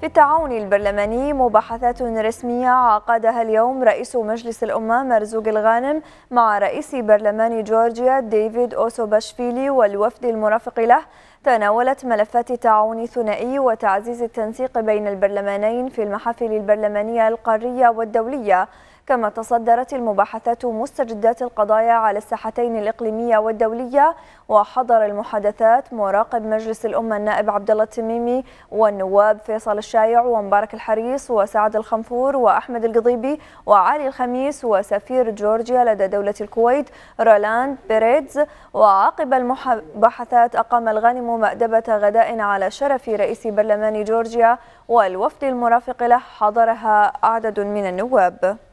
في التعاون البرلماني مباحثات رسمية عقدها اليوم رئيس مجلس الأمة مرزوق الغانم مع رئيس برلمان جورجيا ديفيد أوسوباشفيلي والوفد المرافق له تناولت ملفات التعاون الثنائي وتعزيز التنسيق بين البرلمانين في المحافل البرلمانية القارية والدولية كما تصدرت المباحثات مستجدات القضايا على الساحتين الإقليمية والدولية وحضر المحادثات مراقب مجلس الأمة النائب عبد الله التميمي والنواب فيصل الشايع ومبارك الحريص وسعد الخنفور وأحمد القضيبي وعلي الخميس وسفير جورجيا لدى دولة الكويت رولاند بيريدز وعقب المباحثات أقام الغانم مأدبة غداء على شرف رئيس برلمان جورجيا والوفد المرافق له حضرها عدد من النواب